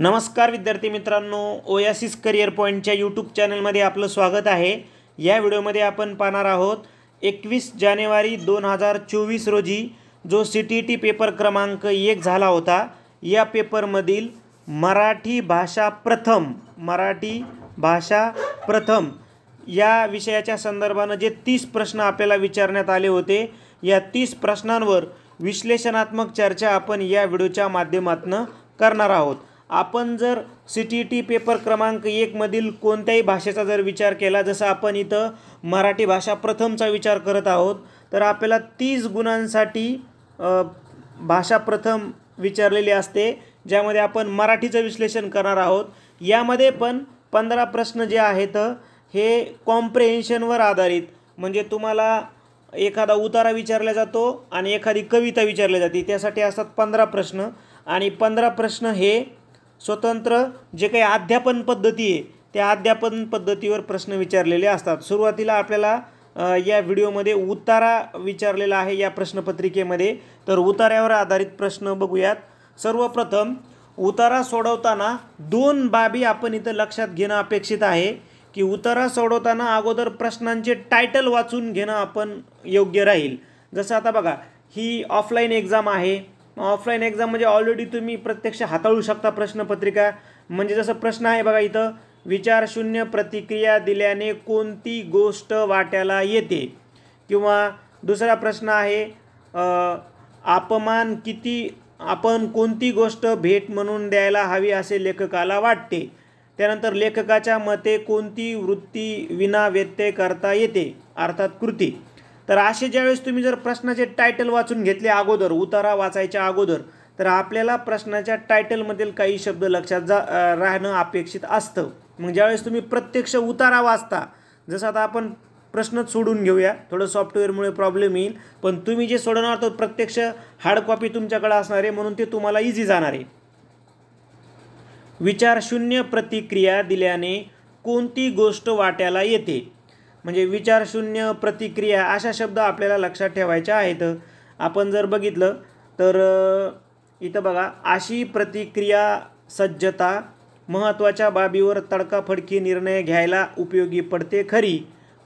नमस्कार विद्यार्थी मित्रांनो ओयासिस करिअर पॉईंटच्या यूट्यूब चॅनलमध्ये आपलं स्वागत आहे या व्हिडिओमध्ये आपण पाहणार आहोत एकवीस जानेवारी दोन हजार चोवीस रोजी जो सी टी टी पेपर क्रमांक एक झाला होता या पेपरमधील मराठी भाषा प्रथम मराठी भाषा प्रथम या विषयाच्या संदर्भानं जे तीस प्रश्न आपल्याला विचारण्यात आले होते या तीस प्रश्नांवर विश्लेषणात्मक चर्चा आपण या व्हिडिओच्या माध्यमातून करणार आहोत आपण जर सी टी टी पेपर क्रमांक एकमधील कोणत्याही भाषेचा जर विचार केला जसं आपण इथं मराठी भाषा प्रथमचा विचार करत आहोत तर आपल्याला तीस गुणांसाठी भाषा प्रथम विचारलेली असते ज्यामध्ये आपण मराठीचं विश्लेषण करणार आहोत यामध्ये पण पंधरा प्रश्न जे आहेत हे कॉम्प्रेहेन्शनवर आधारित म्हणजे तुम्हाला एखादा उतारा विचारला जातो आणि एखादी कविता विचारली जाते त्यासाठी असतात पंधरा प्रश्न आणि पंधरा प्रश्न हे स्वतंत्र जे काही अध्यापन पद्धती आहे त्या अध्यापन पद्धतीवर प्रश्न विचारलेले असतात सुरुवातीला आपल्याला या व्हिडिओमध्ये उतारा विचारलेला आहे या प्रश्नपत्रिकेमध्ये तर उतार्यावर आधारित प्रश्न बघूयात सर्वप्रथम उतारा सोडवताना दोन बाबी आपण इथं लक्षात घेणं अपेक्षित आहे की उतारा सोडवताना अगोदर प्रश्नांचे टायटल वाचून घेणं आपण योग्य राहील जसं आता बघा ही ऑफलाईन एक्झाम आहे ऑफलाईन एक्झाम म्हणजे ऑलरेडी तुम्ही प्रत्यक्ष हाताळू शकता प्रश्नपत्रिका म्हणजे जसं प्रश्न आहे बघा इथं विचारशून्य प्रतिक्रिया दिल्याने कोणती गोष्ट वाट्याला येते किंवा दुसरा प्रश्न आहे अपमान किती आपण कोणती गोष्ट भेट म्हणून द्यायला हवी असे लेखकाला वाटते त्यानंतर लेखकाच्या मते कोणती वृत्ती विना व्यत्यय करता येते अर्थात कृती तर असे ज्यावेळेस तुम्ही जर प्रश्नाचे टायटल वाचून घेतले अगोदर उतारा वाचायच्या अगोदर तर आपल्याला प्रश्नाच्या टायटलमधील काही शब्द लक्षात जा राहणं अपेक्षित असतं मग ज्यावेळेस तुम्ही प्रत्यक्ष उतारा वाचता जसं आता आपण प्रश्नच सोडून घेऊया थोडं सॉफ्टवेअरमुळे प्रॉब्लेम येईल पण तुम्ही जे सोडवणार तो प्रत्यक्ष हार्ड कॉपी तुमच्याकडे असणार आहे म्हणून ते तुम्हाला इझी जाणार आहे विचारशून्य प्रतिक्रिया दिल्याने कोणती गोष्ट वाट्याला येते म्हणजे विचारशून्य प्रतिक्रिया अशा शब्द आपल्याला लक्षात ठेवायच्या आहेत आपण जर बघितलं तर इथं बघा अशी प्रतिक्रिया सज्जता महत्त्वाच्या बाबीवर तडकाफडकी निर्णय घ्यायला उपयोगी पडते खरी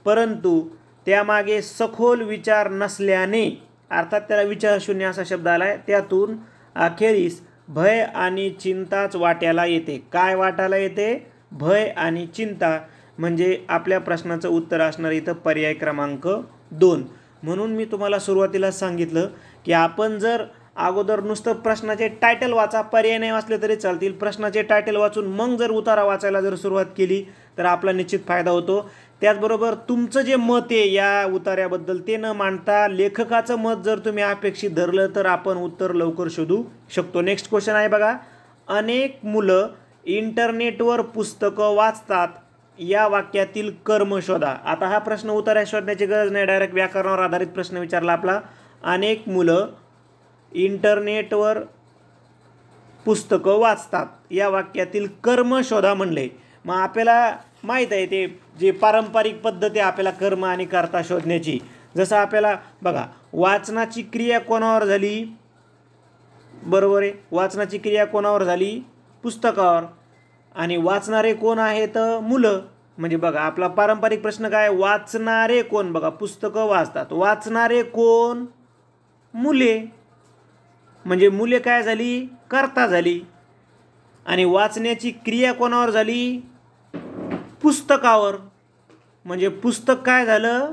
परंतु त्यामागे सखोल विचार नसल्याने अर्थात त्याला विचारशून्य असा शब्द आला आहे त्यातून अखेरीस भय आणि चिंताच वाट्याला येते काय वाटायला येते भय आणि चिंता म्हणजे आपल्या प्रश्नाचं उत्तर असणार इथं पर्याय क्रमांक दोन म्हणून मी तुम्हाला सुरुवातीला सांगितलं की आपण जर अगोदर नुसतं प्रश्नाचे टायटल वाचा पर्याय नाही वाचले तरी चालतील प्रश्नाचे टायटल वाचून मग जर उतारा वाचायला जर सुरुवात केली तर आपला निश्चित फायदा होतो त्याचबरोबर तुमचं जे मत आहे या उतार्याबद्दल ते न मांडता लेखकाचं मत जर तुम्ही अपेक्षित धरलं तर आपण उत्तर लवकर शोधू शकतो नेक्स्ट क्वेश्चन आहे बघा अनेक मुलं इंटरनेटवर पुस्तकं वाचतात या वाक्यातील कर्म शोधा आता हा प्रश्न उतारा शोधण्याची गरज नाही डायरेक्ट व्याकरणावर आधारित प्रश्न विचारला आपला अनेक मुलं इंटरनेटवर पुस्तकं वाचतात या वाक्यातील कर्म शोधा म्हणले मग आपल्याला माहीत आहे ते जे पारंपरिक पद्धती आपल्याला कर्म आणि कर्ता शोधण्याची जसं आपल्याला बघा वाचनाची क्रिया कोणावर झाली बरोबर आहे वाचनाची क्रिया कोणावर झाली पुस्तकावर आणि वाचणारे कोण आहेत मुलं म्हणजे बघा आपला पारंपरिक प्रश्न काय वाचणारे कोण बघा पुस्तकं वाचतात वाचणारे कोण मुले म्हणजे मुले काय झाली कर्ता झाली आणि वाचण्याची क्रिया कोणावर झाली पुस्तकावर म्हणजे पुस्तक काय झालं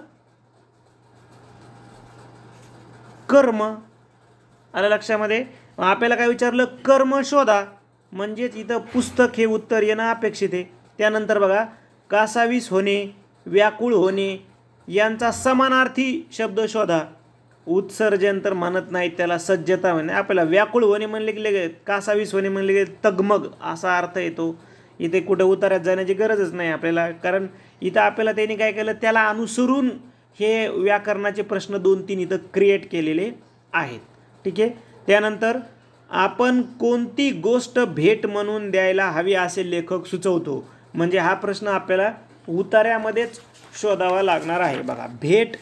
कर्म आलं लक्षामध्ये आपल्याला काय विचारलं कर्म शोधा म्हणजेच इथं पुस्तक हे उत्तर येणं अपेक्षित आहे त्यानंतर बघा कासावीस होणे व्याकुळ होणे यांचा समानार्थी शब्द शोधा उत्सर्जन तर म्हणत नाही त्याला सज्जता म्हणे आपल्याला व्याकुळ होणे म्हणले गेले कासावीस होणे म्हणले गेले तगमग असा अर्थ येतो इथे कुठं उतारात जाण्याची गरजच नाही आपल्याला कारण इथं आपल्याला त्यांनी काय केलं त्याला अनुसरून हे व्याकरणाचे प्रश्न दोन तीन इथं क्रिएट केलेले आहेत ठीक आहे त्यानंतर आपण कोणती गोष्ट भेट म्हणून द्यायला हवी असे लेखक सुचवतो म्हणजे हा प्रश्न आपल्याला उतार्यामध्येच शोधावा लागणार आहे बघा भेट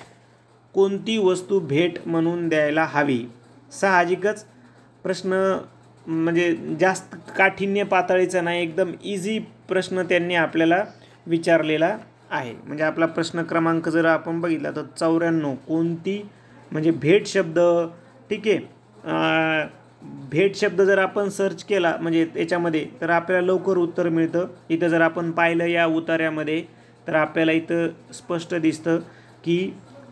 कोणती वस्तू भेट म्हणून द्यायला हवी साहजिकच प्रश्न म्हणजे जास्त काठिण्य पातळीचा नाही एकदम इझी प्रश्न त्यांनी आपल्याला विचारलेला आहे म्हणजे आपला प्रश्न क्रमांक जर आपण बघितला तर चौऱ्याण्णव कोणती म्हणजे भेट शब्द ठीक आहे भेट शब्द जर आपण सर्च केला म्हणजे याच्यामध्ये तर आपल्याला लवकर उत्तर मिळतं इथं जर आपण पाहिलं या उतार्यामध्ये तर आपल्याला इथं स्पष्ट दिसतं की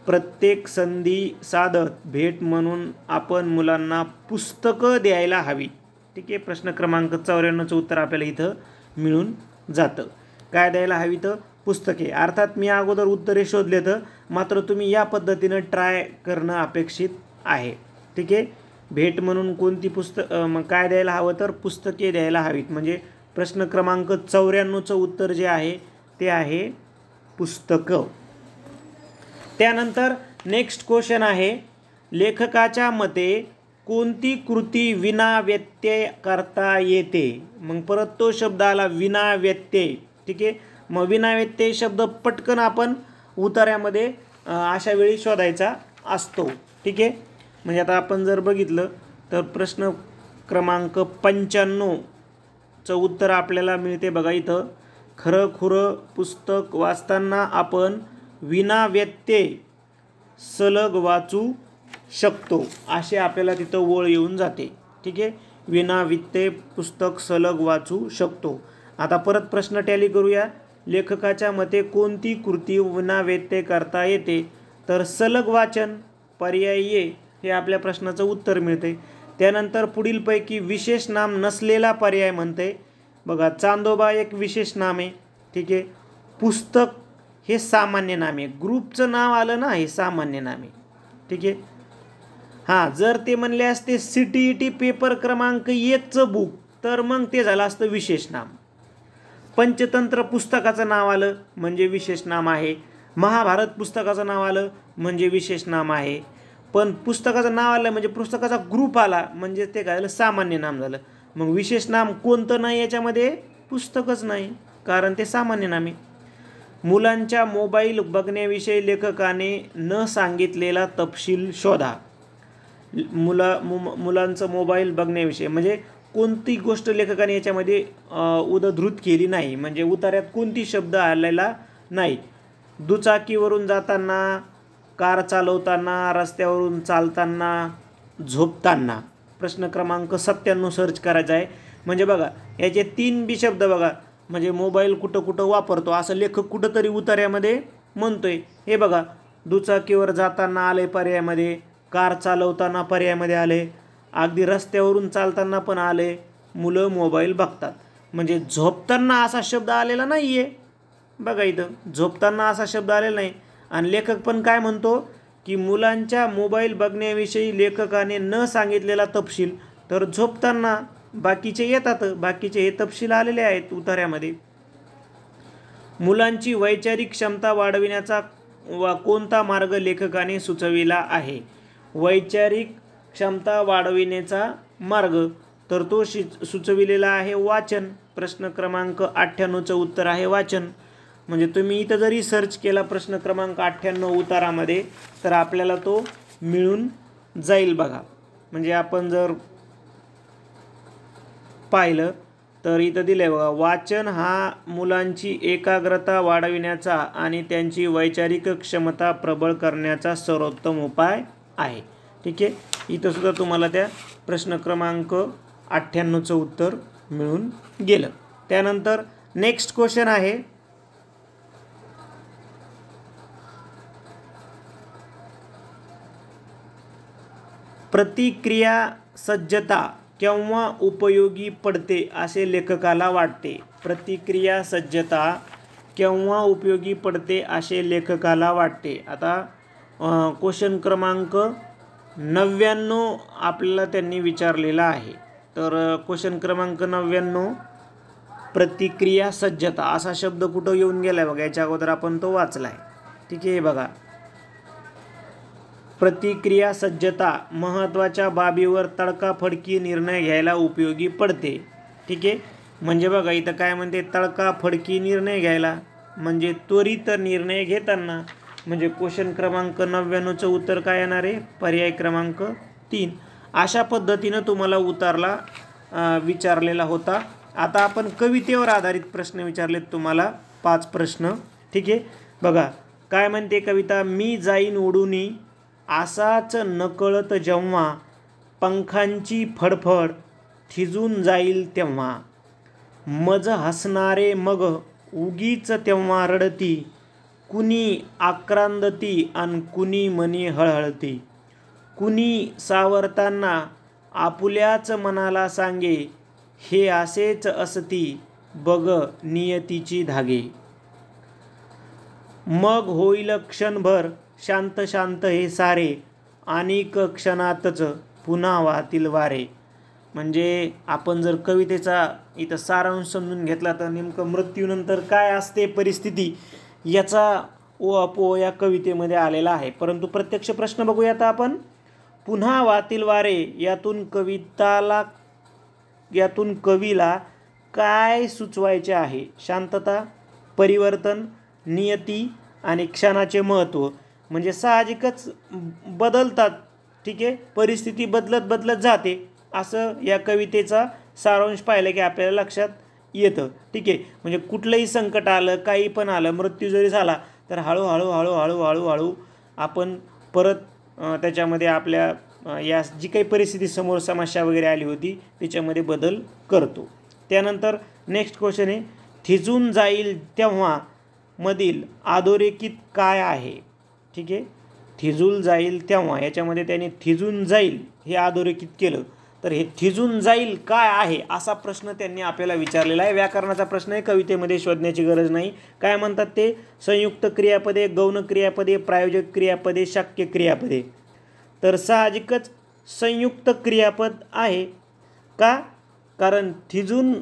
प्रत्येक संधी साधत भेट म्हणून आपण मुलांना पुस्तकं द्यायला हवी ठीक आहे प्रश्न क्रमांक चौऱ्याण्णवचं उत्तर आपल्याला इथं मिळून जातं काय द्यायला हवी तर पुस्तके अर्थात मी अगोदर उत्तरे शोधले तर मात्र तुम्ही या पद्धतीनं ट्राय करणं अपेक्षित आहे ठीक आहे भेट म्हणून कोणती पुस्तक मग काय द्यायला हवं तर पुस्तके द्यायला हवीत म्हणजे प्रश्न क्रमांक चौऱ्याण्णवचं उत्तर जे आहे ते आहे पुस्तकं त्यानंतर नेक्स्ट क्वेश्चन आहे लेखकाच्या मते कोणती कृती विना व्यत्यय करता येते मग परत तो शब्द आला विना व्यत्यय ठीक आहे मग विना व्यत्यय शब्द पटकन आपण उतार्यामध्ये अशा वेळी शोधायचा असतो ठीक आहे म्हणजे आता आपण जर बघितलं तर प्रश्न क्रमांक पंच्याण्णवचं उत्तर आपल्याला मिळते बघा इथं खरं खुरं पुस्तक वाचताना आपण विना सलग वाचू शकतो असे आपल्याला तिथं ओळ येऊन जाते ठीक आहे विना वित्ते पुस्तक सलग वाचू शकतो आता परत प्रश्न टॅली करूया लेखकाच्या मते कोणती कृती विना करता येते तर सलग वाचन ये हे आपल्या प्रश्नाचं उत्तर मिळते त्यानंतर पुढीलपैकी विशेष नाम नसलेला पर्याय म्हणते बघा चांदोबा एक विशेष नाम आहे ठीक आहे पुस्तक हे सामान्य नाम आहे ग्रुपचं नाव आलं ना हे सामान्य नाम आहे ठीक आहे हां जर ते म्हणले असते C T E T paper क्रमांक एकचं बुक तर मग ते झालं असतं विशेष नाम पंचतंत्र पुस्तकाचं नाव आलं म्हणजे विशेष नाम आहे महाभारत पुस्तकाचं नाव आलं म्हणजे विशेष नाम आहे पण पुस्तकाचं नाव आलं म्हणजे पुस्तकाचा ग्रुप आला म्हणजे ते काय झालं सामान्य नाम झालं मग विशेष नाम कोणतं नाही याच्यामध्ये पुस्तकच नाही कारण ते सामान्य नामे मुलांच्या मोबाईल बघण्याविषयी लेखकाने न सांगितलेला तपशील शोधा मुला मु मुलांचं मोबाईल बघण्याविषयी म्हणजे कोणती गोष्ट लेखकाने याच्यामध्ये उदधृत केली नाही म्हणजे उतार्यात कोणती शब्द आलेला नाही दुचाकीवरून जाताना कार चालवताना रस्त्यावरून चालताना झोपताना प्रश्न क्रमांक सत्त्याण्णव सर्च करायचा आहे म्हणजे बघा याचे तीन बी शब्द बघा म्हणजे मोबाईल कुठं कुठं वापरतो असं लेखक कुठंतरी उतार्यामध्ये म्हणतो आहे हे बघा दुचाकीवर जाताना आले पर्यायामध्ये कार चालवताना पर्यायामध्ये आले अगदी रस्त्यावरून चालताना पण आले मुलं मोबाईल बघतात म्हणजे झोपताना असा शब्द आलेला नाही आहे बघा इथं झोपताना असा शब्द आलेला नाही आणि लेखक पण काय म्हणतो की मुलांच्या मोबाईल बघण्याविषयी लेखकाने न सांगितलेला तपशील तर झोपताना बाकीचे येतात बाकीचे हे तपशील आलेले आहेत उतार्यामध्ये मुलांची वैचारिक क्षमता वाढविण्याचा वा कोणता मार्ग लेखकाने सुचविला आहे वैचारिक क्षमता वाढविण्याचा मार्ग तर तो सुचविलेला आहे वाचन प्रश्न क्रमांक अठ्ठ्याण्णवचं उत्तर आहे वाचन म्हणजे तुम्ही इथं जरी सर्च केला प्रश्न क्रमांक अठ्ठ्याण्णव उतारामध्ये तर आपल्याला तो मिळून जाईल बघा म्हणजे आपण जर पाहिलं तर इथं दिलं आहे बघा वाचन हा मुलांची एकाग्रता वाढविण्याचा आणि त्यांची वैचारिक क्षमता प्रबळ करण्याचा सर्वोत्तम उपाय आहे ठीक आहे इथंसुद्धा तुम्हाला त्या प्रश्न क्रमांक अठ्ठ्याण्णवचं उत्तर मिळून गेलं त्यानंतर नेक्स्ट क्वेश्चन आहे प्रतिक्रिया सज्जता केव्हा उपयोगी पडते असे लेखकाला वाटते प्रतिक्रिया सज्जता केव्हा उपयोगी पडते असे लेखकाला वाटते आता क्वेश्चन क्रमांक नव्याण्णव आपल्याला त्यांनी विचारलेला आहे तर क्वेश्चन क्रमांक नव्याण्णव प्रतिक्रिया सज्जता असा शब्द कुठं येऊन गेला आहे बघा याच्या अगोदर आपण तो वाचला आहे ठीक आहे बघा प्रतिक्रिया सज्जता महत्त्वाच्या बाबीवर तडकाफडकी निर्णय घ्यायला उपयोगी पडते ठीक आहे म्हणजे बघा इथं काय म्हणते तडकाफडकी निर्णय घ्यायला म्हणजे त्वरित निर्णय घेताना म्हणजे क्वेश्चन क्रमांक नव्याण्णवचं उत्तर काय येणार आहे पर्याय क्रमांक तीन अशा पद्धतीनं तुम्हाला उतारला विचारलेला होता आता आपण कवितेवर आधारित प्रश्न विचारलेत तुम्हाला पाच प्रश्न ठीक आहे बघा काय म्हणते कविता मी जाईन उडूनी असाच नकळत जेव्हा पंखांची फडफड थिजून जाईल तेव्हा मज हसणारे मग उगीच तेव्हा रडती कुणी आक्रांदती आणि कुणी मनी हळहळती कुणी सावरताना आपुल्याच मनाला सांगे हे असेच असती बग नियतीची धागे मग होईल क्षणभर शांत शांत हे सारे अनेक क्षणातच पुन्हा वाहतील वारे म्हणजे आपण जर कवितेचा इथं सारांश समजून घेतला तर नेमकं मृत्यूनंतर काय असते परिस्थिती याचा ओ अपो या कवितेमध्ये आलेला आहे परंतु प्रत्यक्ष प्रश्न बघूयात आपण पुन्हा वाहतील वारे यातून कविताला यातून कवीला काय सुचवायचे आहे शांतता परिवर्तन नियती आणि क्षणाचे महत्त्व म्हणजे साहजिकच बदलतात ठीक आहे परिस्थिती बदलत बदलत जाते असं या कवितेचा सारांश पाहिलं की आपल्याला लक्षात येतं ठीक आहे म्हणजे कुठलंही संकट आलं काही पण आलं मृत्यू जरी झाला तर हळूहळू हळूहळू हळूहळू आपण परत त्याच्यामध्ये आपल्या या जी काही परिस्थिती समोर समस्या वगैरे आली होती त्याच्यामध्ये बदल करतो त्यानंतर नेक्स्ट क्वेश्चन आहे थिजून जाईल तेव्हा मधील अधोरेखित काय आहे ठीक आहे थिजून जाईल तेव्हा याच्यामध्ये त्याने थिजून जाईल हे अधोरेखित केलं तर हे थिजून जाईल काय आहे असा प्रश्न त्यांनी आपल्याला विचारलेला आहे व्याकरणाचा प्रश्न आहे कवितेमध्ये शोधण्याची गरज नाही काय म्हणतात ते संयुक्त क्रियापदे गौण क्रियापदे प्रायोजक क्रियापदे शक्य क्रियापदे तर साहजिकच संयुक्त क्रियापद आहे का कारण थिजून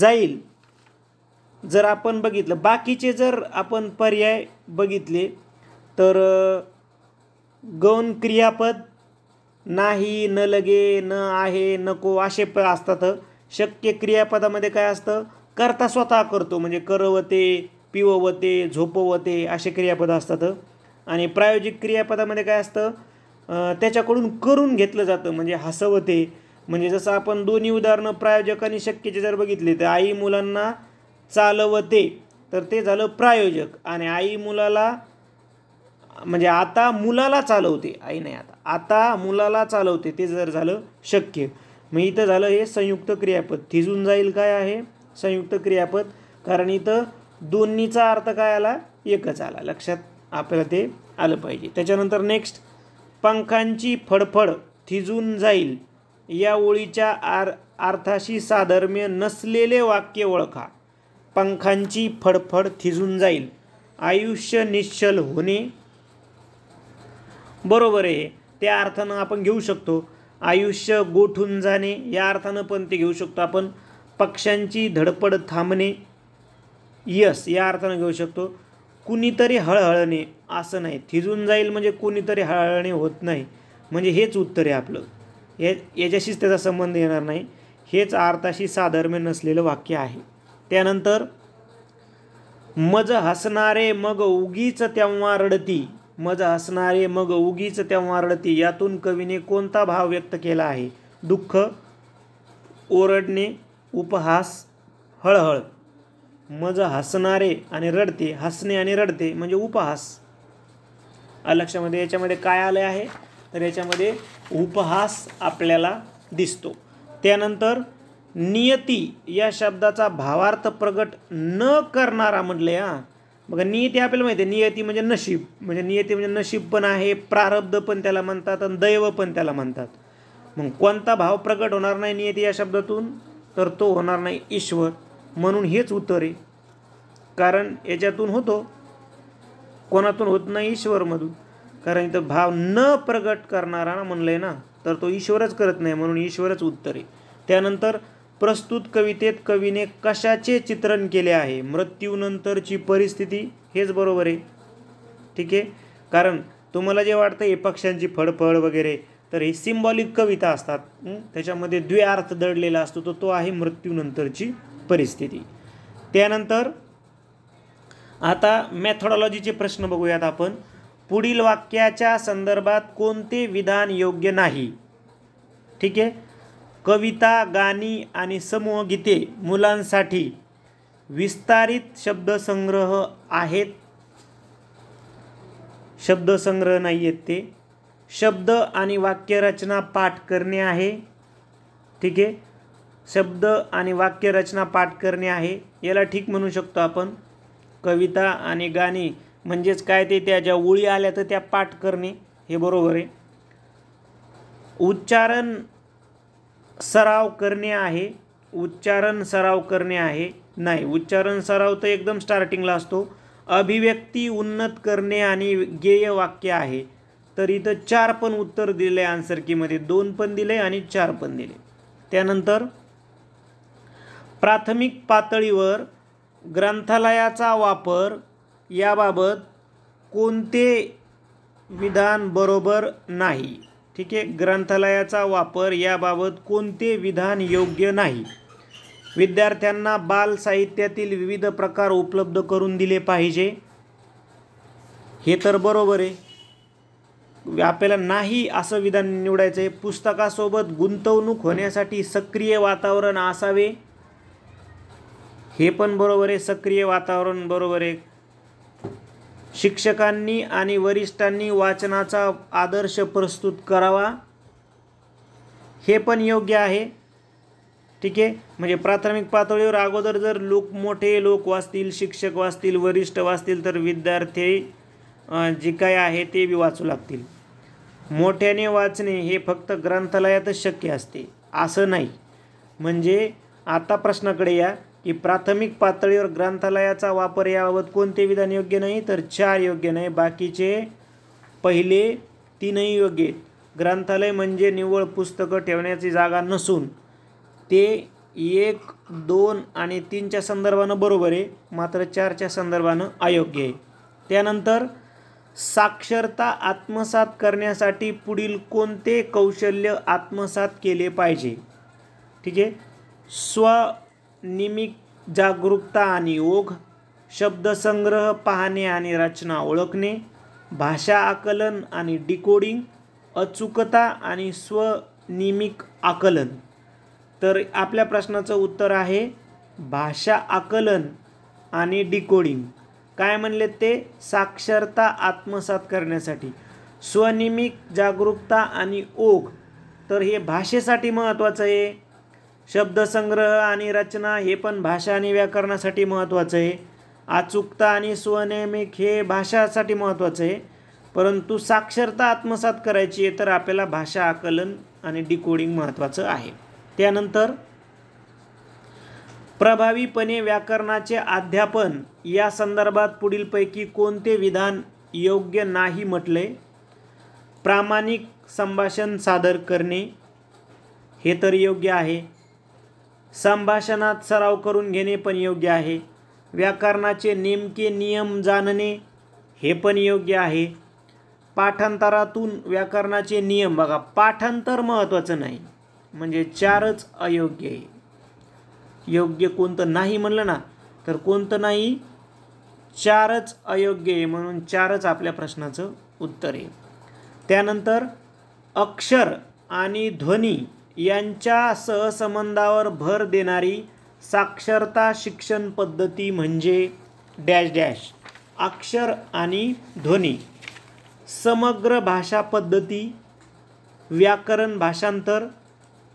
जाईल जर आपण बघितलं बाकीचे जर आपण पर्याय बघितले तर गौण क्रियापद नाही न लगे न आहे नको असे प असतात शक्य क्रियापदामध्ये काय असतं करता स्वतः करतो म्हणजे करवते पिववते झोपवते असे क्रियापद असतात आणि प्रायोजिक क्रियापदामध्ये काय असतं त्याच्याकडून करून घेतलं जातं म्हणजे हसवते म्हणजे जसं आपण दोन्ही उदाहरणं प्रायोजक आणि शक्यचे जर बघितले तर आई मुलांना चालवते तर ते झालं प्रायोजक आणि आई मुलाला म्हणजे आता मुलाला चालवते आई नाही आता आता मुलाला चालवते ते जर झालं शक्य मग इथं झालं हे संयुक्त क्रियापद थिजून जाईल काय आहे संयुक्त क्रियापद कारण इथं दोन्हीचा अर्थ काय आला एकच आला लक्षात आपल्याला ते आलं पाहिजे त्याच्यानंतर नेक्स्ट पंखांची फडफड थिजून जाईल या ओळीच्या आर अर्थाशी साधर्म्य नसलेले वाक्य ओळखा पंखांची फडफड थिजून जाईल आयुष्य निश्चल होणे बरोबर आहे त्या अर्थानं आपण घेऊ शकतो आयुष्य गोठून जाणे या अर्थानं पण ते घेऊ शकतो आपण पक्ष्यांची धडपड थांबणे यस या अर्थानं घेऊ शकतो कुणीतरी हळहळणे असं नाही थिजून जाईल म्हणजे कुणीतरी हळहळणे होत नाही म्हणजे हेच उत्तर आहे आपलं हे याच्याशीच त्याचा संबंध येणार नाही हेच अर्थाशी साधर्म्य नसलेलं वाक्य आहे त्यानंतर मज हसणारे मग उगीच तेव्हा रडती मज असणारे मग उगीच तेव्हा रडते यातून कवीने कोणता भाव व्यक्त केला आहे दुःख ओरडणे उपहास हळहळ मज हसणारे आणि रडते हसणे आणि रडते म्हणजे उपहास लक्षामध्ये याच्यामध्ये काय आले आहे तर याच्यामध्ये उपहास आपल्याला दिसतो त्यानंतर नियती या शब्दाचा भावार्थ प्रगट न करणारा म्हटले हां बघा नियती आपल्याला माहिती आहे नियती म्हणजे नशीब म्हणजे नियती म्हणजे नशीब पण आहे प्रारब्ध पण त्याला म्हणतात आणि दैव पण त्याला म्हणतात मग कोणता भाव प्रकट होणार नाही नियती या शब्दातून तर तो होणार नाही ईश्वर म्हणून हेच उत्तर आहे कारण याच्यातून होतो कोणातून होत नाही ईश्वरमधून कारण इथं भाव न प्रगट करणारा म्हणलं आहे ना तर तो ईश्वरच करत नाही म्हणून ईश्वरच उत्तर आहे त्यानंतर प्रस्तुत कवितेत कवीने कशाचे चित्रण केले आहे मृत्यूनंतरची परिस्थिती हेच बरोबर आहे ठीक आहे कारण तुम्हाला जे वाटतं हे पक्ष्यांची फळफळ वगैरे तर हे सिम्बॉलिक कविता असतात त्याच्यामध्ये द्व्यार्थ दडलेला असतो तो तो आहे मृत्यूनंतरची परिस्थिती त्यानंतर आता मॅथॉडॉलॉजीचे प्रश्न बघूयात आपण पुढील वाक्याच्या संदर्भात कोणते विधान योग्य नाही ठीक आहे कविता गाणी आणि समूह गीते मुलांसाठी विस्तारित शब्दसंग्रह आहेत शब्दसंग्रह नाही आहेत ते शब्द आणि वाक्यरचना पाठ करणे आहे ठीक आहे शब्द आणि वाक्यरचना पाठ करणे आहे याला ठीक म्हणू शकतो आपण कविता आणि गाणी म्हणजेच काय ते त्या ज्या ओळी आल्या तर त्या पाठ करणे हे बरोबर आहे उच्चारण सराव करणे आहे उच्चारण सराव करणे आहे नाही उच्चारण सराव तर एकदम स्टार्टिंगला असतो अभिव्यक्ती उन्नत करणे आणि गेय वाक्य आहे तर इथं चार पण उत्तर दिले आन्सर कीमध्ये दोन पण दिले आणि चार पण दिले त्यानंतर प्राथमिक पातळीवर ग्रंथालयाचा वापर याबाबत कोणते विधान बरोबर नाही ठीक आहे ग्रंथालयाचा वापर याबाबत कोणते विधान योग्य नाही विद्यार्थ्यांना बाल साहित्यातील विविध प्रकार उपलब्ध करून दिले पाहिजे हे तर बरोबर आहे आपल्याला नाही असं विधान निवडायचं आहे पुस्तकासोबत गुंतवणूक होण्यासाठी सक्रिय वातावरण असावे हे पण बरोबर आहे सक्रिय वातावरण बरोबर आहे शिक्षकांनी आणि वरिष्ठांनी वाचनाचा आदर्श प्रस्तुत करावा हे पण योग्य आहे ठीक आहे म्हणजे प्राथमिक पातळीवर अगोदर जर लोक मोठे लोक वाचतील शिक्षक वाचतील वरिष्ठ वाचतील तर विद्यार्थी जे काय आहे ते बी वाचू लागतील मोठ्याने वाचणे हे फक्त ग्रंथालयातच शक्य असते असं नाही म्हणजे आता प्रश्नाकडे या की प्राथमिक पातळीवर ग्रंथालयाचा वापर याबाबत कोणते विधान योग्य नाही तर चार योग्य नाही बाकीचे पहिले तीनही योग्य ग्रंथालय म्हणजे निव्वळ पुस्तकं ठेवण्याची जागा नसून ते एक दोन आणि तीनच्या संदर्भानं बरोबर आहे मात्र चारच्या संदर्भानं अयोग्य आहे त्यानंतर साक्षरता आत्मसात करण्यासाठी पुढील कोणते कौशल्य आत्मसात केले पाहिजे ठीक आहे स्वनिमिक जागरूकता आणि ओघ शब्दसंग्रह पाहणे आणि रचना ओळखणे भाषा आकलन आणि डिकोडिंग अचूकता आणि स्वनिमिक आकलन तर आपल्या प्रश्नाचं उत्तर आहे भाषा आकलन आणि डिकोडिंग काय म्हणले ते साक्षरता आत्मसात करण्यासाठी स्वनिमिक जागरूकता आणि ओघ तर हे भाषेसाठी महत्त्वाचं आहे शब्दसंग्रह आणि रचना हे पण भाषा आणि व्याकरणासाठी महत्त्वाचं आहे अचूकता आणि स्वनियमिक हे भाषासाठी महत्त्वाचं आहे परंतु साक्षरता आत्मसात करायची आहे तर आपल्याला भाषा आकलन आणि डिकोडिंग महत्त्वाचं आहे त्यानंतर प्रभावीपणे व्याकरणाचे अध्यापन या संदर्भात पुढीलपैकी कोणते विधान योग्य नाही म्हटले प्रामाणिक संभाषण सादर करणे हे तर योग्य आहे संभाषणात सराव करून घेणे पण योग्य आहे व्याकरणाचे नेमके नियम जाणणे हे पण योग्य आहे पाठांतरातून व्याकरणाचे नियम बघा पाठांतर महत्त्वाचं नाही म्हणजे चारच अयोग्य आहे योग्य कोणतं नाही म्हणलं ना तर कोणतं नाही चारच अयोग्य आहे म्हणून चारच आपल्या प्रश्नाचं उत्तर आहे त्यानंतर अक्षर आणि ध्वनी यांच्या सहसंबंधावर भर देणारी साक्षरता शिक्षण पद्धती म्हणजे डॅश डॅश अक्षर आणि ध्वनी समग्र भाषा पद्धती व्याकरण भाषांतर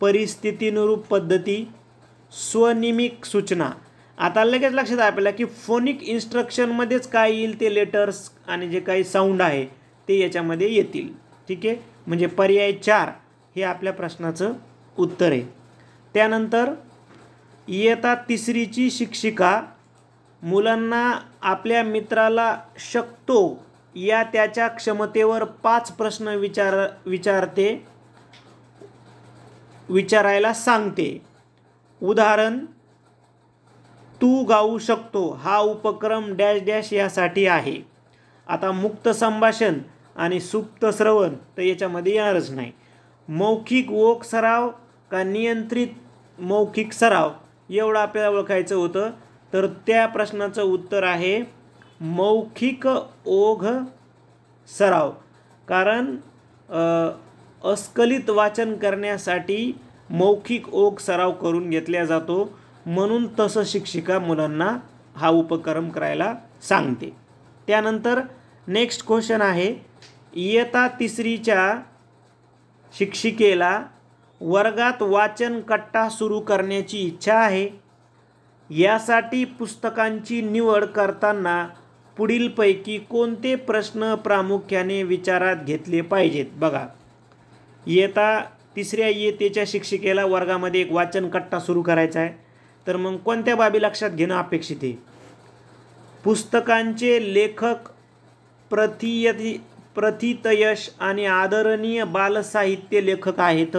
परिस्थितीनुरूप पद्धती स्वनिमिक सूचना आता लगेच लक्षात आपल्याला की फोनिक इन्स्ट्रक्शनमध्येच काय येईल ते लेटर्स आणि जे काही साऊंड आहे ते याच्यामध्ये येतील ठीक आहे म्हणजे पर्याय चार हे आपल्या प्रश्नाचं उत्तर आहे त्यानंतर इयता तिसरीची शिक्षिका मुलांना आपल्या मित्राला शकतो या त्याच्या क्षमतेवर पाच प्रश्न विचार विचारते विचारायला सांगते उदाहरण तू गाऊ शकतो हा उपक्रम डॅश डॅश यासाठी आहे आता मुक्त संभाषण आणि सुप्त श्रवण तर याच्यामध्ये येणारच नाही मौखिक ओक सराव का नियंत्रित मौखिक सराव एवढं आपल्याला ओळखायचं होतं तर त्या प्रश्नाचं उत्तर आहे मौखिक ओघ सराव कारण अस्खलित वाचन करण्यासाठी मौखिक ओघ सराव करून घेतला जातो म्हणून तसं शिक्षिका मुलांना हा उपक्रम करायला सांगते त्यानंतर नेक्स्ट क्वेश्चन आहे इयता तिसरीच्या शिक्षिकेला वर्गात वाचन कट्टा सुरू करण्याची इच्छा आहे यासाठी पुस्तकांची निवड करताना पुढीलपैकी कोणते प्रश्न प्रामुख्याने विचारात घेतले पाहिजेत बघा येता तिसऱ्या येतेच्या शिक्षिकेला वर्गामध्ये एक वाचन कट्टा सुरू करायचा आहे तर मग कोणत्या बाबी लक्षात घेणं अपेक्षित आहे पुस्तकांचे लेखक प्रतियती प्रथितयश आणि आदरणीय बालसाहित्य लेखक आहेत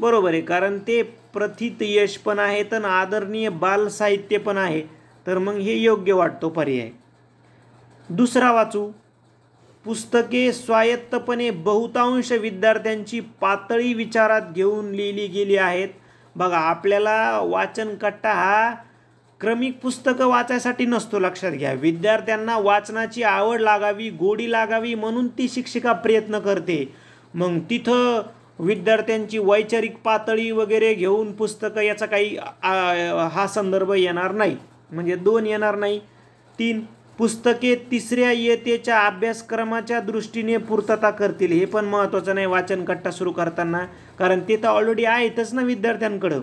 बरोबर आहे कारण ते प्रथितयश पण आहेत आणि आदरणीय बालसाहित्य पण आहे तर मग हे योग्य वाटतो पर्याय दुसरा वाचू पुस्तके स्वायत्तपणे बहुतांश विद्यार्थ्यांची पातळी विचारात घेऊन लिहिली गेली आहेत बघा आपल्याला वाचनकट्टा हा क्रमिक पुस्तकं वाचायसाठी नसतो लक्षात घ्या विद्यार्थ्यांना वाचनाची आवड लागावी गोडी लागावी म्हणून ती शिक्षिका प्रयत्न करते मग तिथं विद्यार्थ्यांची वैचारिक पातळी वगैरे घेऊन पुस्तकं याचा काही हा संदर्भ येणार नाही म्हणजे दोन येणार नाही तीन पुस्तके तिसऱ्या येतेच्या अभ्यासक्रमाच्या दृष्टीने पूर्तता करतील हे पण महत्त्वाचं नाही वाचन सुरू करताना कारण ते तर ऑलरेडी आहेतच ना विद्यार्थ्यांकडं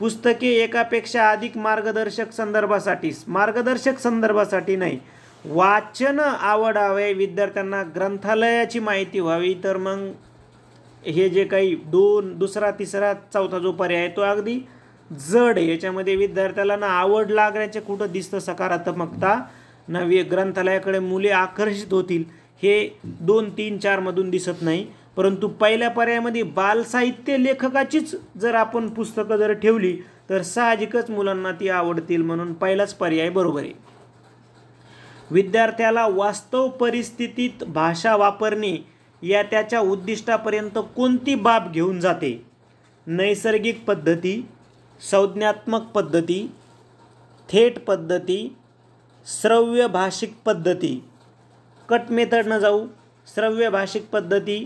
पुस्तके एकापेक्षा अधिक मार्गदर्शक संदर्भासाठी मार्गदर्शक संदर्भासाठी नाही वाचन आवडावे विद्यार्थ्यांना ग्रंथालयाची माहिती व्हावी तर मग हे जे काही दोन दुसरा तिसरा चौथा जो पर्याय तो अगदी जड आहे याच्यामध्ये विद्यार्थ्याला ना आवड लागण्याचे कुठं दिसतं सकारात्मकता नवी ग्रंथालयाकडे मुले आकर्षित होतील हे दोन तीन चारमधून दिसत नाही परंतु पहिल्या पर्यायामध्ये बालसाहित्य लेखकाचीच जर आपण पुस्तकं जर ठेवली तर साहजिकच मुलांना ती आवडतील म्हणून पहिलाच पर्याय बरोबर आहे विद्यार्थ्याला वास्तव परिस्थितीत भाषा वापरणे या त्याच्या उद्दिष्टापर्यंत कोणती बाब घेऊन जाते नैसर्गिक पद्धती संज्ञात्मक पद्धती थेट पद्धती श्रव्य भाषिक पद्धती कट मेथडनं जाऊ श्रव्य भाषिक पद्धती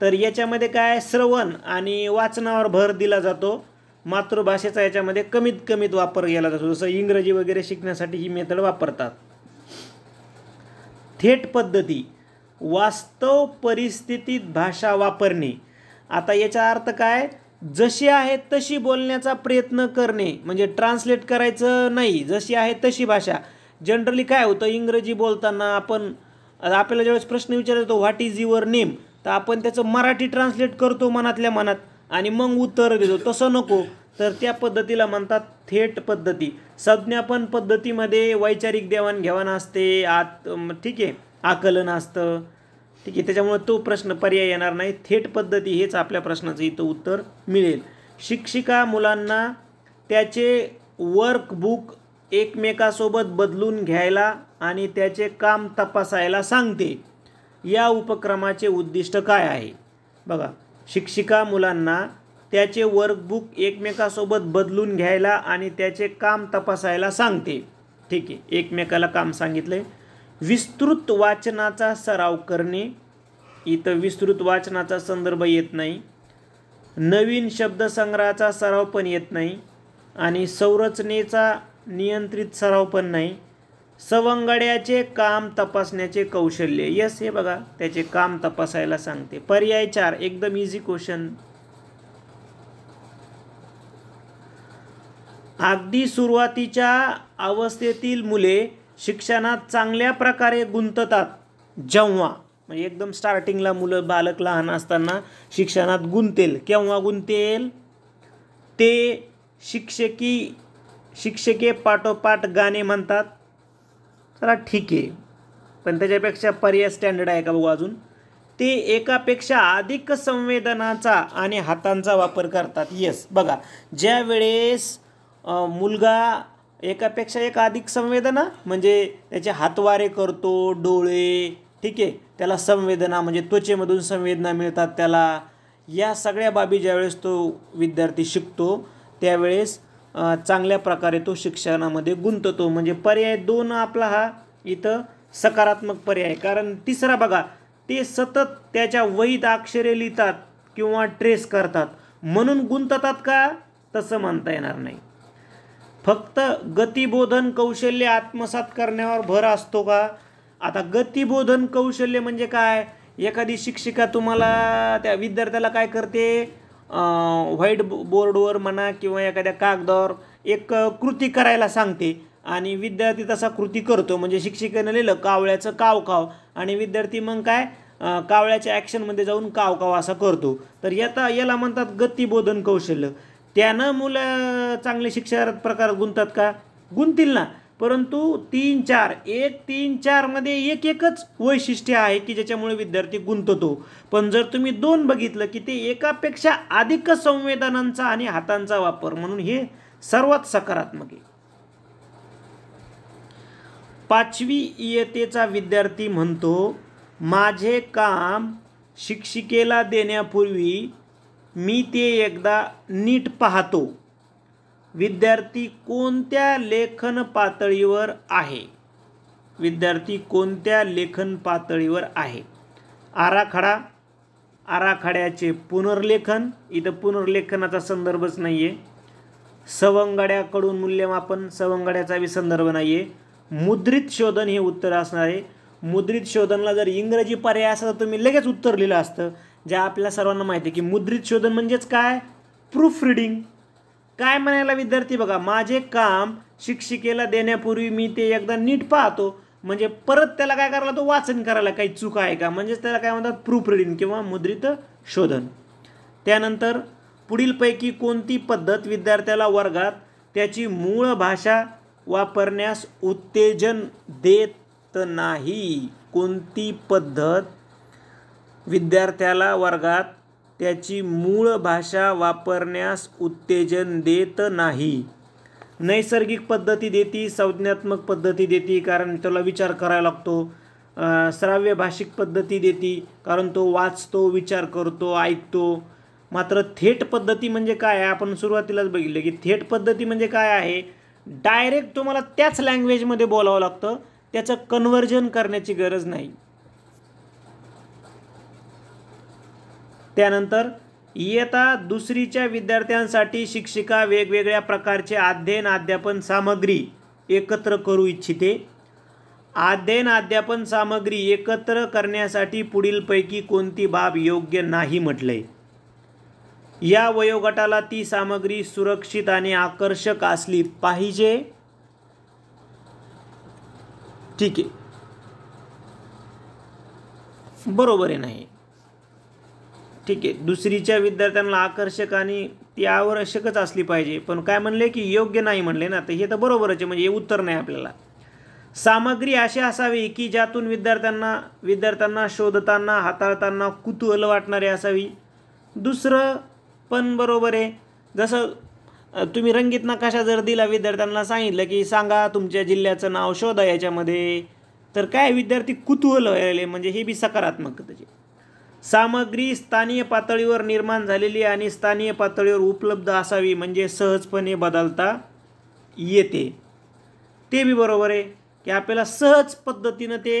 तर याच्यामध्ये काय श्रवण आणि वाचनावर भर दिला जातो मातृभाषेचा याच्यामध्ये कमीत कमीत वापर केला जातो जसं इंग्रजी वगैरे शिकण्यासाठी ही मेथड वापरतात थेट पद्धती वास्तव परिस्थितीत भाषा वापरणे आता याचा अर्थ काय जशी आहे तशी बोलण्याचा प्रयत्न करणे म्हणजे ट्रान्सलेट करायचं नाही जशी आहे तशी भाषा जनरली काय होतं इंग्रजी बोलताना आपण आपल्याला ज्यावेळेस प्रश्न विचारतो व्हॉट इज युअर नेम तर आपण त्याचं मराठी ट्रान्सलेट करतो मनातल्या मनात आणि मग उत्तर देतो तसं नको तर त्या पद्धतीला म्हणतात थेट पद्धती संज्ञापन पद्धतीमध्ये वैचारिक देवाणघेवाण असते आत ठीक आहे आकलन असतं ठीक आहे त्याच्यामुळे तो प्रश्न पर्याय येणार नाही थेट पद्धती हेच आपल्या प्रश्नाचं इथं उत्तर मिळेल शिक्षिका मुलांना त्याचे वर्कबुक एकमेकासोबत बदलून घ्यायला आणि त्याचे काम तपासायला सांगते या उपक्रमाचे उद्दिष्ट काय आहे बघा शिक्षिका मुलांना त्याचे वर्कबुक एकमेकासोबत बदलून घ्यायला आणि त्याचे काम तपासायला सांगते ठीक आहे एकमेकाला काम सांगितले विस्तृत वाचनाचा सराव करणे इथं विस्तृत वाचनाचा संदर्भ येत नाही नवीन शब्दसंग्रहाचा सराव पण येत नाही आणि संरचनेचा नियंत्रित सराव पण नाही सवंगड्याचे काम तपासण्याचे कौशल्य यस हे बघा त्याचे काम तपासायला सांगते पर्याय चार एकदम इझी क्वेश्चन अगदी सुरुवातीच्या अवस्थेतील मुले शिक्षणात चांगल्या प्रकारे गुंततात जेव्हा म्हणजे एकदम स्टार्टिंगला मुलं बालक लहान असताना शिक्षणात गुंतेल केव्हा गुंतेल ते शिक्षकी शिक्षके पाठोपाठ गाणे म्हणतात चला ठीक आहे पण त्याच्यापेक्षा पर्याय स्टँडर्ड आहे का बघू अजून ते एकापेक्षा अधिक संवेदनाचा आणि हातांचा वापर करतात येस बघा ज्या वेळेस मुलगा एकापेक्षा एक अधिक संवेदना म्हणजे त्याचे हातवारे करतो डोळे ठीक आहे त्याला संवेदना म्हणजे त्वचेमधून संवेदना मिळतात त्याला या सगळ्या बाबी ज्यावेळेस तो विद्यार्थी शिकतो त्यावेळेस चांगल्या प्रकारे तो शिक्षणामध्ये गुंततो म्हणजे पर्याय दोन आपला हा इथं सकारात्मक पर्याय कारण तिसरा बघा ते सतत त्याच्या वहीत अक्षरे लिहितात किंवा ट्रेस करतात म्हणून गुंततात का तसं म्हणता येणार नाही फक्त गतिबोधन कौशल्य आत्मसात करण्यावर भर असतो का आता गतिबोधन कौशल्य म्हणजे काय एखादी शिक्षिका तुम्हाला त्या विद्यार्थ्याला काय करते व्हाईट बोर्डवर म्हणा किंवा एखाद्या कागदावर एक कृती करायला सांगते आणि विद्यार्थी तसा कृती करतो म्हणजे शिक्षिकेनं लिहिलं कावळ्याचं काव काव आणि विद्यार्थी मग काय कावळ्याच्या ॲक्शनमध्ये जाऊन काव काव असा करतो तर याता याला म्हणतात गतिबोधन कौशल्य त्यानं मुलं चांगले शिक्षण प्रकार गुंतात का गुंतील ना परंतु तीन चार एक तीन चारमध्ये एक एकच वैशिष्ट्य आहे की ज्याच्यामुळे विद्यार्थी गुंततो पण जर तुम्ही दोन बघितलं की ते एकापेक्षा अधिक संवेदनांचा आणि हातांचा वापर म्हणून हे सर्वात सकारात्मक आहे पाचवी इयतेचा विद्यार्थी म्हणतो माझे काम शिक्षिकेला देण्यापूर्वी मी ते एकदा नीट पाहतो विद्यार्थी कोणत्या लेखन पातळीवर आहे विद्यार्थी कोणत्या लेखन पातळीवर आहे आराखडा आराखड्याचे पुनर्लेखन इथं पुनर्लेखनाचा संदर्भच नाही आहे सवंगड्याकडून मूल्यमापन सवंगड्याचा बी संदर्भ नाही आहे मुद्रित शोधन हे उत्तर असणार आहे मुद्रित शोधनला जर इंग्रजी पर्याय असा तर तुम्ही लगेच उत्तर लिहिलं असतं ज्या आपल्या सर्वांना माहिती आहे की मुद्रित शोधन म्हणजेच काय प्रूफ रिडिंग काय म्हणायला विद्यार्थी बघा माझे काम शिक्षिकेला देण्यापूर्वी मी ते एकदा नीट पाहतो म्हणजे परत त्याला काय करायला तो वाचन करायला काही चूक आहे का म्हणजेच त्याला काय म्हणतात प्रूफ रिडिंग किंवा मुद्रित शोधन त्यानंतर पुढीलपैकी कोणती पद्धत विद्यार्थ्याला वर्गात त्याची मूळ भाषा वापरण्यास उत्तेजन देत नाही कोणती पद्धत विद्यार्थ्याला वर्गात त्याची मूळ भाषा वापरण्यास उत्तेजन देत नाही नैसर्गिक पद्धती देती संज्ञात्मक पद्धती देती कारण त्याला विचार करायला लागतो श्राव्य भाषिक पद्धती देती कारण तो वाचतो विचार करतो ऐकतो मात्र थेट पद्धती म्हणजे काय आहे आपण सुरुवातीलाच बघितलं की थेट पद्धती म्हणजे काय आहे डायरेक्ट तुम्हाला त्याच लँग्वेजमध्ये बोलावं लागतं त्याचं कन्व्हर्जन करण्याची गरज नाही त्यानंतर इयत्ता दुसरीच्या विद्यार्थ्यांसाठी शिक्षिका वेगवेगळ्या प्रकारचे अध्ययन अध्यापन सामग्री एकत्र करू इच्छिते अध्ययन अध्यापन सामग्री एकत्र करण्यासाठी पुढीलपैकी कोणती बाब योग्य नाही म्हटले या वयोगटाला ती सामग्री सुरक्षित आणि आकर्षक असली पाहिजे ठीक आहे बरोबर आहे नाही ठीक आहे दुसरीच्या विद्यार्थ्यांना आकर्षक आणि ती आवश्यकच असली पाहिजे पण काय म्हणले की योग्य नाही म्हणले ना तर हे तर बरोबरच आहे म्हणजे हे उत्तर नाही आपल्याला सामग्री अशी असावी की ज्यातून विद्यार्थ्यांना विद्यार्थ्यांना शोधताना हाताळताना कुतूहल वाटणारी असावी दुसरं पण बरोबर आहे जसं तुम्ही रंगीत नकाशा जर दिला विद्यार्थ्यांना सांगितलं की सांगा तुमच्या जिल्ह्याचं नाव शोधा याच्यामध्ये तर काय विद्यार्थी कुतूहल व्हायला म्हणजे हे बी सकारात्मक त्याचे सामग्री स्थानीय पातळीवर निर्माण झालेली आणि स्थानीय पातळीवर उपलब्ध असावी म्हणजे सहजपणे बदलता येते ते बी बरोबर आहे की आपल्याला सहज पद्धतीनं ते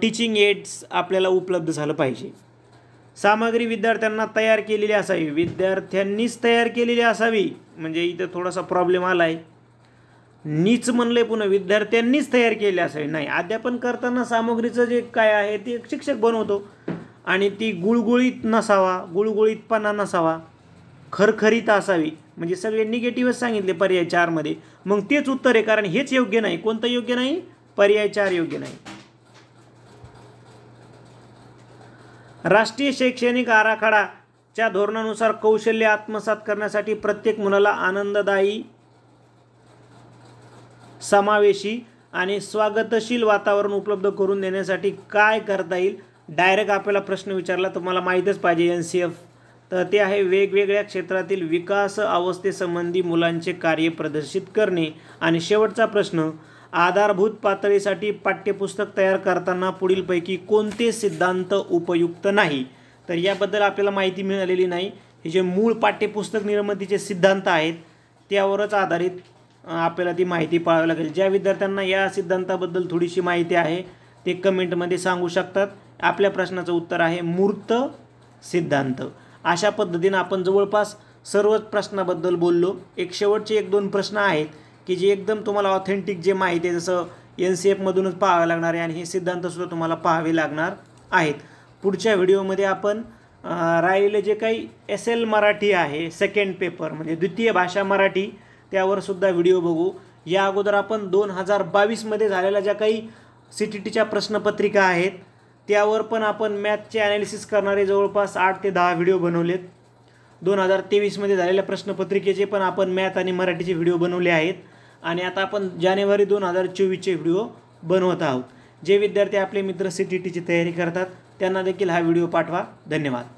टीचिंग एड्स आपल्याला उपलब्ध झालं पाहिजे सामग्री विद्यार्थ्यांना तयार केलेली असावी विद्यार्थ्यांनीच तयार केलेली असावी म्हणजे इथं थोडासा प्रॉब्लेम आला आहे नीच म्हणले पुन्हा विद्यार्थ्यांनीच तयार केले असावी नाही अध्यापन करताना सामग्रीचं जे काय आहे ते शिक्षक बनवतो आणि ती गुळगुळीत नसावा गुळगुळीतपणा नसावा खरखरीत असावी म्हणजे सगळे निगेटिव्हच सांगितले पर्याय चारमध्ये मग तेच उत्तर आहे कारण हेच योग्य नाही कोणतं योग्य नाही पर्याय चार योग्य नाही राष्ट्रीय शैक्षणिक आराखडाच्या धोरणानुसार कौशल्य आत्मसात करण्यासाठी प्रत्येक मुलाला आनंददायी समावेशी आणि स्वागतशील वातावरण उपलब्ध करून देण्यासाठी काय करता येईल डायरेक्ट आपल्याला प्रश्न विचारला तुम्हाला माहीतच पाहिजे एन सी एफ तर ते आहे वेगवेगळ्या क्षेत्रातील विकास अवस्थेसंबंधी मुलांचे कार्य प्रदर्शित करणे आणि शेवटचा प्रश्न आधारभूत पातळीसाठी पाठ्यपुस्तक तयार करताना पुढीलपैकी कोणते सिद्धांत उपयुक्त नाही तर याबद्दल आपल्याला माहिती मिळालेली नाही हे जे मूळ पाठ्यपुस्तक निर्मितीचे सिद्धांत आहेत त्यावरच आधारित आपल्याला ती माहिती पाळावी लागेल ज्या विद्यार्थ्यांना या सिद्धांताबद्दल थोडीशी माहिती आहे ते कमेंटमध्ये सांगू शकतात आपल्या प्रश्नाचं उत्तर आहे मूर्त सिद्धांत अशा पद्धतीनं आपण जवळपास सर्वच प्रश्नाबद्दल बोललो एक शेवटचे एक दोन प्रश्न आहेत की जे एकदम तुम्हाला ऑथेंटिक जे माहिती आहे जसं एन सी एफमधूनच पाहावं लागणार आहे आणि हे सिद्धांतसुद्धा तुम्हाला पाहावे लागणार आहेत पुढच्या व्हिडिओमध्ये आपण राहिले जे काही एस एल मराठी आहे सेकंड पेपर म्हणजे द्वितीय भाषा मराठी त्यावर सुद्धा व्हिडिओ बघू या अगोदर आपण दोन हजार बावीसमध्ये झालेल्या ज्या काही सी टी टीच्या प्रश्नपत्रिका आहेत त्यावर पण आपण मॅथचे ॲनालिसिस करणारे जवळपास आठ ते दहा व्हिडिओ बनवलेत दोन हजार तेवीसमध्ये झालेल्या प्रश्नपत्रिकेचे पण आपण मॅथ आणि मराठीचे व्हिडिओ बनवले आहेत आणि आता आपण जानेवारी दोन हजार चोवीसचे व्हिडिओ बनवत आहोत जे विद्यार्थी आपले मित्र सी टी टीची तयारी करतात त्यांना देखील हा व्हिडिओ पाठवा धन्यवाद